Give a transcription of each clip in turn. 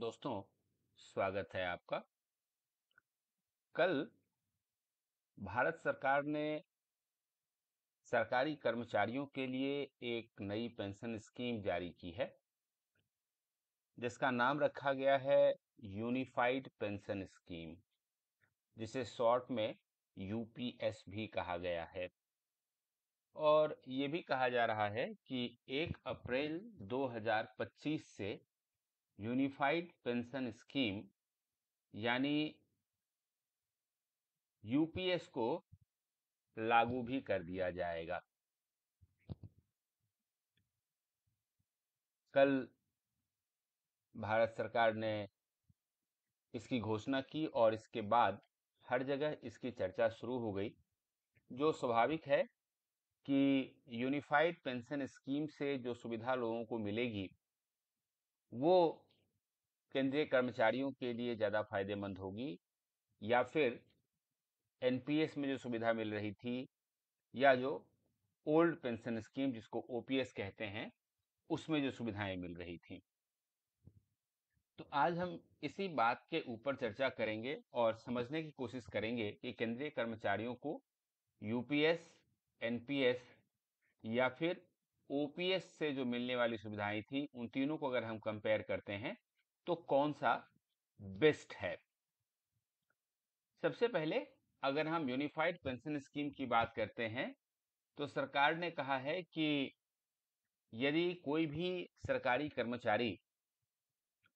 दोस्तों स्वागत है आपका कल भारत सरकार ने सरकारी कर्मचारियों के लिए एक नई पेंशन स्कीम जारी की है जिसका नाम रखा गया है यूनिफाइड पेंशन स्कीम जिसे शॉर्ट में यूपीएस भी कहा गया है और ये भी कहा जा रहा है कि 1 अप्रैल 2025 से यूनिफाइड पेंशन स्कीम यानी यूपीएस को लागू भी कर दिया जाएगा कल भारत सरकार ने इसकी घोषणा की और इसके बाद हर जगह इसकी चर्चा शुरू हो गई जो स्वाभाविक है कि यूनिफाइड पेंशन स्कीम से जो सुविधा लोगों को मिलेगी वो केंद्रीय कर्मचारियों के लिए ज़्यादा फायदेमंद होगी या फिर एनपीएस में जो सुविधा मिल रही थी या जो ओल्ड पेंशन स्कीम जिसको ओपीएस कहते हैं उसमें जो सुविधाएं मिल रही थी तो आज हम इसी बात के ऊपर चर्चा करेंगे और समझने की कोशिश करेंगे कि केंद्रीय कर्मचारियों को यूपीएस एनपीएस या फिर ओपीएस से जो मिलने वाली सुविधाएं थी उन तीनों को अगर हम कंपेयर करते हैं तो कौन सा बेस्ट है सबसे पहले अगर हम यूनिफाइड पेंशन स्कीम की बात करते हैं तो सरकार ने कहा है कि यदि कोई भी सरकारी कर्मचारी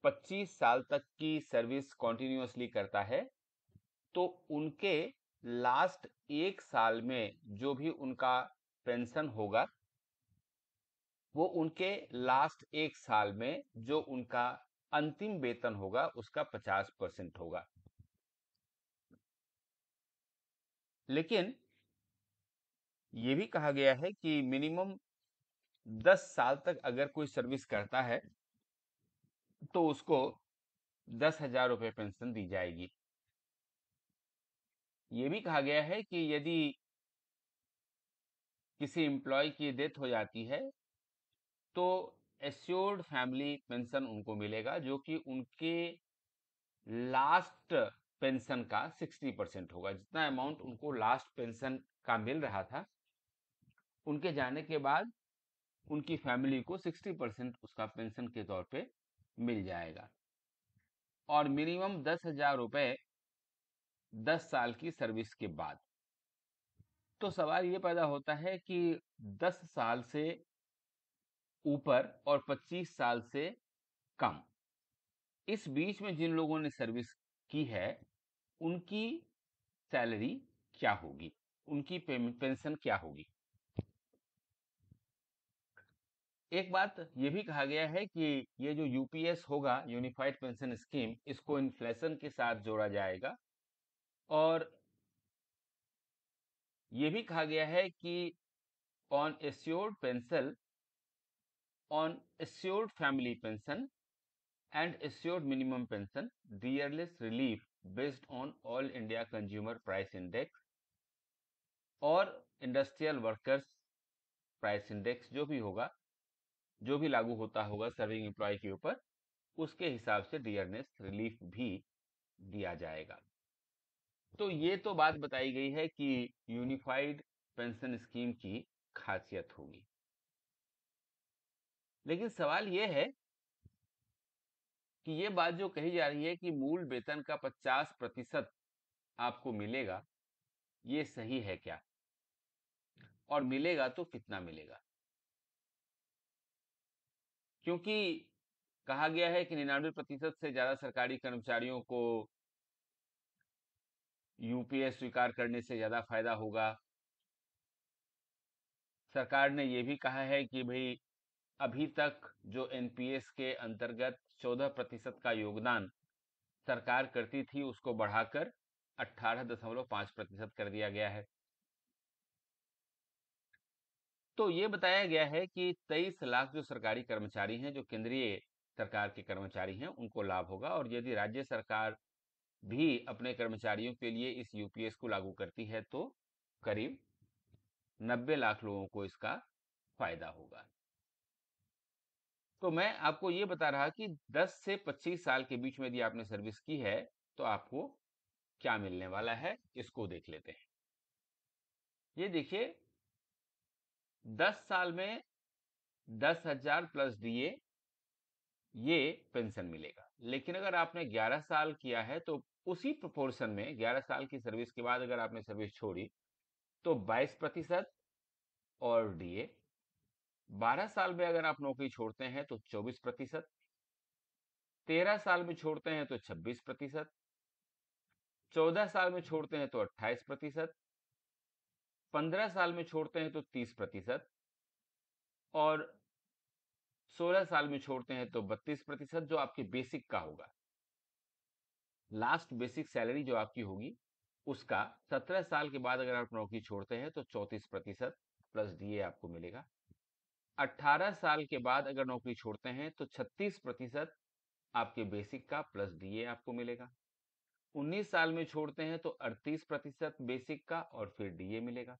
25 साल तक की सर्विस कॉन्टिन्यूसली करता है तो उनके लास्ट एक साल में जो भी उनका पेंशन होगा वो उनके लास्ट एक साल में जो उनका अंतिम वेतन होगा उसका पचास परसेंट होगा लेकिन यह भी कहा गया है कि मिनिमम दस साल तक अगर कोई सर्विस करता है तो उसको दस हजार रुपये पेंशन दी जाएगी ये भी कहा गया है कि यदि किसी एम्प्लॉय की डेथ हो जाती है तो एश्योर्ड फैमिली पेंशन उनको मिलेगा जो कि उनके लास्ट पेंशन का सिक्सटी परसेंट होगा जितना अमाउंट उनको लास्ट पेंशन का मिल रहा था उनके जाने के बाद उनकी फैमिली को सिक्सटी परसेंट उसका पेंशन के तौर पे मिल जाएगा और मिनिमम दस हजार रुपये दस साल की सर्विस के बाद तो सवाल ये पैदा होता है कि दस साल से ऊपर और 25 साल से कम इस बीच में जिन लोगों ने सर्विस की है उनकी सैलरी क्या होगी उनकी पेंशन क्या होगी एक बात यह भी कहा गया है कि ये जो यूपीएस होगा यूनिफाइड पेंशन स्कीम इसको इन्फ्लेशन के साथ जोड़ा जाएगा और ये भी कहा गया है कि on assured pension on assured family pension and assured minimum pension the yearless relief based on all india consumer price index और इंडस्ट्रियल वर्कर्स प्राइस इंडेक्स जो भी होगा जो भी लागू होता होगा सर्विंग एम्प्लॉय के ऊपर उसके हिसाब से डियरनेस रिलीफ भी दिया जाएगा तो ये तो बात बताई गई है कि यूनिफाइड पेंशन स्कीम की खासियत होगी लेकिन सवाल यह है कि ये बात जो कही जा रही है कि मूल वेतन का 50 प्रतिशत आपको मिलेगा ये सही है क्या और मिलेगा तो कितना मिलेगा क्योंकि कहा गया है कि निन्यानवे प्रतिशत से ज्यादा सरकारी कर्मचारियों को यूपीएस स्वीकार करने से ज्यादा फायदा होगा सरकार ने यह भी कहा है कि भाई अभी तक जो एनपीएस के अंतर्गत 14 प्रतिशत का योगदान सरकार करती थी उसको बढ़ाकर 18.5 प्रतिशत कर दिया गया है तो ये बताया गया है कि 23 लाख जो सरकारी कर्मचारी हैं जो केंद्रीय सरकार के कर्मचारी हैं उनको लाभ होगा और यदि राज्य सरकार भी अपने कर्मचारियों के लिए इस यूपीएस को लागू करती है तो करीब 90 लाख लोगों को इसका फायदा होगा तो मैं आपको ये बता रहा कि 10 से 25 साल के बीच में यदि आपने सर्विस की है तो आपको क्या मिलने वाला है इसको देख लेते हैं ये देखिए 10 साल में दस हजार प्लस डीए ये पेंशन मिलेगा लेकिन अगर आपने 11 साल किया है तो उसी प्रोपोर्शन में 11 साल की सर्विस के बाद अगर आपने सर्विस छोड़ी तो 22 प्रतिशत और डीए 12 साल में अगर आप नौकरी छोड़ते हैं तो 24 प्रतिशत तेरह साल में छोड़ते हैं तो 26 प्रतिशत चौदह साल में छोड़ते हैं तो 28 प्रतिशत पंद्रह साल में छोड़ते हैं तो 30 प्रतिशत और 16 साल में छोड़ते हैं तो 32 प्रतिशत जो आपके बेसिक का होगा लास्ट बेसिक सैलरी जो आपकी होगी उसका 17 साल के बाद अगर आप नौकरी छोड़ते हैं तो 34 प्रतिशत प्लस डीए आपको मिलेगा 18 साल के बाद अगर नौकरी छोड़ते हैं तो 36 प्रतिशत आपके बेसिक का प्लस डीए आपको मिलेगा 19 साल में छोड़ते हैं तो 38 प्रतिशत बेसिक का और फिर डीए मिलेगा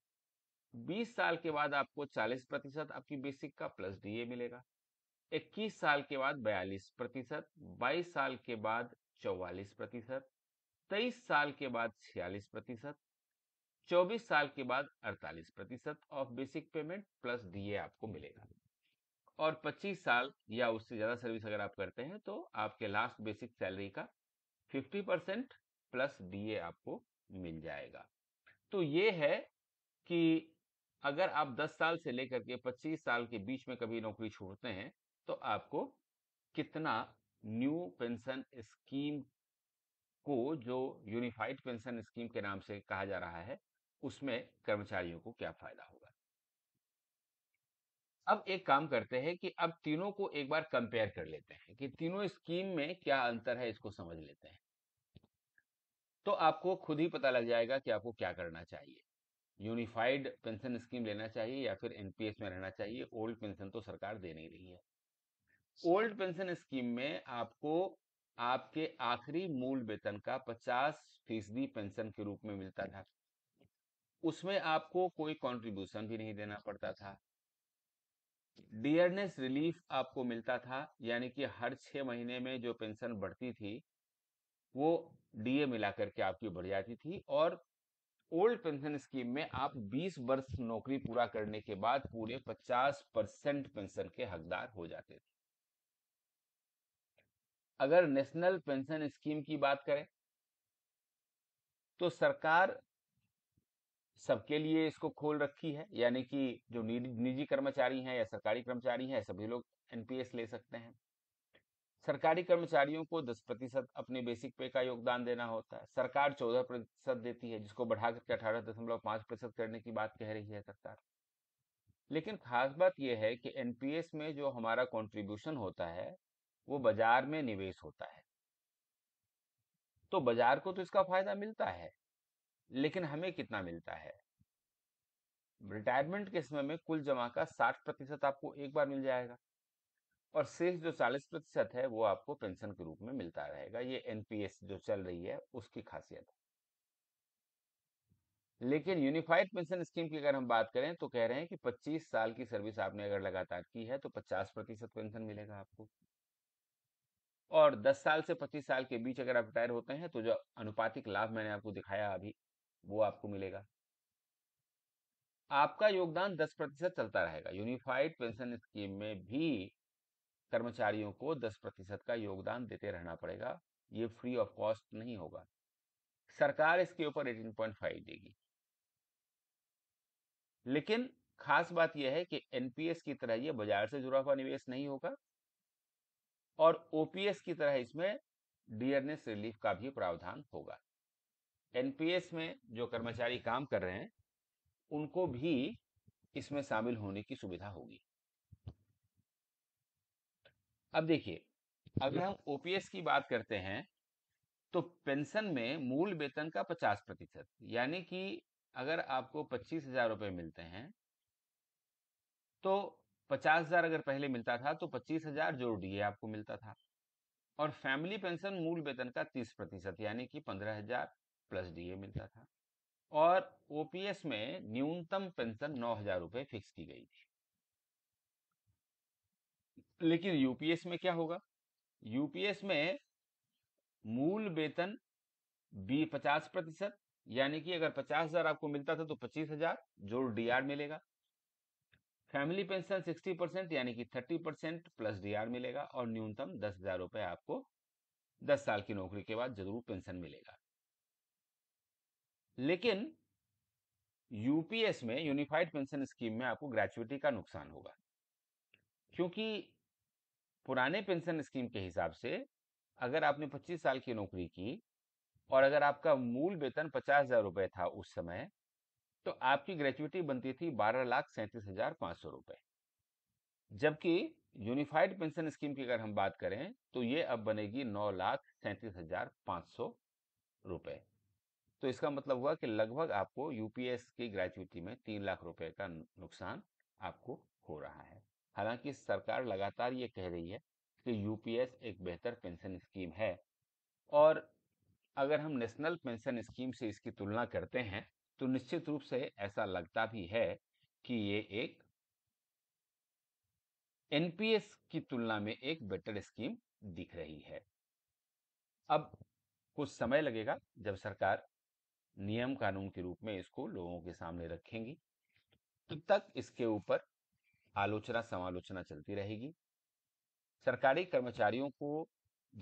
20 साल के बाद आपको 40 प्रतिशत आपकी बेसिक का प्लस डीए मिलेगा 21 साल के बाद 42 प्रतिशत बाईस साल के बाद 44 प्रतिशत तेईस साल के बाद छियालीस प्रतिशत 24 साल के बाद 48 प्रतिशत of basic payment plus DA आपको मिलेगा और 25 साल या उससे ज्यादा सर्विस अगर आप करते हैं तो आपके लास्ट बेसिक सैलरी का 50 परसेंट प्लस डीए आपको मिल जाएगा तो ये है कि अगर आप 10 साल से लेकर के 25 साल के बीच में कभी नौकरी छोड़ते हैं तो आपको कितना न्यू पेंशन स्कीम को जो यूनिफाइड पेंशन स्कीम के नाम से कहा जा रहा है उसमें कर्मचारियों को क्या फायदा होगा अब एक काम करते हैं कि अब तीनों को एक बार कंपेयर कर लेते हैं कि तीनों स्कीम में क्या अंतर है इसको समझ लेते हैं तो आपको खुद ही पता लग जाएगा कि आपको क्या करना चाहिए यूनिफाइड पेंशन स्कीम लेना चाहिए या फिर एनपीएस में रहना चाहिए ओल्ड पेंशन तो सरकार दे नहीं रही है ओल्ड पेंशन स्कीम में आपको आपके आखिरी मूल वेतन का 50 फीसदी पेंशन के रूप में मिलता था उसमें आपको कोई कंट्रीब्यूशन भी नहीं देना पड़ता था डियरनेस रिलीफ आपको मिलता था यानी कि हर छह महीने में जो पेंशन बढ़ती थी वो डीए मिला करके आपकी बढ़ जाती थी और ओल्ड पेंशन स्कीम में आप 20 वर्ष नौकरी पूरा करने के बाद पूरे 50 परसेंट पेंशन के हकदार हो जाते थे अगर नेशनल पेंशन स्कीम की बात करें तो सरकार सबके लिए इसको खोल रखी है यानी कि जो निजी कर्मचारी हैं या सरकारी कर्मचारी हैं सभी लोग एनपीएस ले सकते हैं सरकारी कर्मचारियों को 10 प्रतिशत अपने बेसिक पे का योगदान देना होता है सरकार 14 प्रतिशत देती है जिसको बढ़ा करके अठारह दशमलव पांच प्रतिशत करने की बात कह रही है सरकार लेकिन खास बात यह है कि एनपीएस में जो हमारा कंट्रीब्यूशन होता है वो बाजार में निवेश होता है तो बाजार को तो इसका फायदा मिलता है लेकिन हमें कितना मिलता है रिटायरमेंट के समय में कुल जमा का 60 प्रतिशत आपको एक बार मिल जाएगा और शेष जो 40 प्रतिशत है वो आपको पेंशन के रूप में मिलता रहेगा ये एनपीएस जो चल रही है उसकी खासियत है लेकिन यूनिफाइड पेंशन स्कीम की अगर हम बात करें तो कह रहे हैं कि 25 साल की सर्विस आपने अगर लगातार की है तो 50 प्रतिशत पेंशन मिलेगा आपको और 10 साल से 25 साल के बीच अगर आप रिटायर होते हैं तो जो अनुपातिक लाभ मैंने आपको दिखाया अभी वो आपको मिलेगा आपका योगदान 10 प्रतिशत चलता रहेगा यूनिफाइड पेंशन स्कीम में भी कर्मचारियों को 10 प्रतिशत का योगदान देते रहना पड़ेगा ये फ्री ऑफ कॉस्ट नहीं होगा सरकार इसके ऊपर 18.5 देगी लेकिन खास बात यह है कि एनपीएस की तरह यह बाजार से जुड़ा हुआ निवेश नहीं होगा और ओपीएस की तरह इसमें डियरनेस रिलीफ का भी प्रावधान होगा एनपीएस में जो कर्मचारी काम कर रहे हैं उनको भी इसमें शामिल होने की सुविधा होगी अब देखिए अगर हम ओपीएस की बात करते हैं तो पेंशन में मूल वेतन का 50 प्रतिशत यानी कि अगर आपको पच्चीस हजार रुपये मिलते हैं तो पचास हजार अगर पहले मिलता था तो पच्चीस हजार जोड़ डीए आपको मिलता था और फैमिली पेंशन मूल वेतन का तीस प्रतिशत यानी कि पंद्रह हजार प्लस डीए मिलता था और ओपीएस में न्यूनतम पेंशन नौ हजार रुपए फिक्स की गई थी लेकिन यूपीएस में क्या होगा यूपीएस में मूल वेतन बी पचास प्रतिशत यानी कि अगर पचास हजार आपको मिलता था तो पच्चीस हजार जो डीआर मिलेगा फैमिली पेंशन सिक्सटी परसेंट यानी कि थर्टी परसेंट प्लस डीआर मिलेगा और न्यूनतम दस हजार रुपए आपको दस साल की नौकरी के बाद जरूर पेंशन मिलेगा लेकिन यूपीएस में यूनिफाइड पेंशन स्कीम में आपको ग्रेचुअटी का नुकसान होगा क्योंकि पुराने पेंशन स्कीम के हिसाब से अगर आपने 25 साल की नौकरी की और अगर आपका मूल वेतन पचास हजार रुपये था उस समय तो आपकी ग्रेचुअटी बनती थी बारह लाख सैंतीस हजार पाँच सौ रुपये जबकि यूनिफाइड पेंशन स्कीम की अगर हम बात करें तो ये अब बनेगी नौ लाख सैंतीस हजार पाँच सौ रुपये तो इसका मतलब हुआ कि लगभग आपको यूपीएस की ग्रेचुटी में तीन लाख रुपए का नुकसान आपको हो रहा है हालांकि सरकार लगातार ये कह रही है कि यूपीएस एक बेहतर पेंशन स्कीम है और अगर हम नेशनल पेंशन स्कीम से इसकी तुलना करते हैं तो निश्चित रूप से ऐसा लगता भी है कि ये एक एनपीएस की तुलना में एक बेटर स्कीम दिख रही है अब कुछ समय लगेगा जब सरकार नियम कानून के रूप में इसको लोगों के सामने रखेंगी तब तक इसके ऊपर आलोचना समालोचना चलती रहेगी सरकारी कर्मचारियों को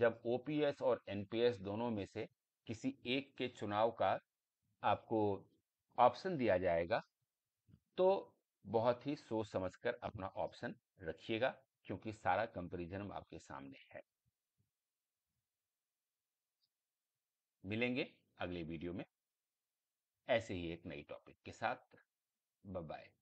जब ओपीएस और एनपीएस दोनों में से किसी एक के चुनाव का आपको ऑप्शन दिया जाएगा तो बहुत ही सोच समझकर अपना ऑप्शन रखिएगा क्योंकि सारा कंपेरिजन आपके सामने है मिलेंगे अगले वीडियो में ऐसे ही एक नई टॉपिक के साथ बाय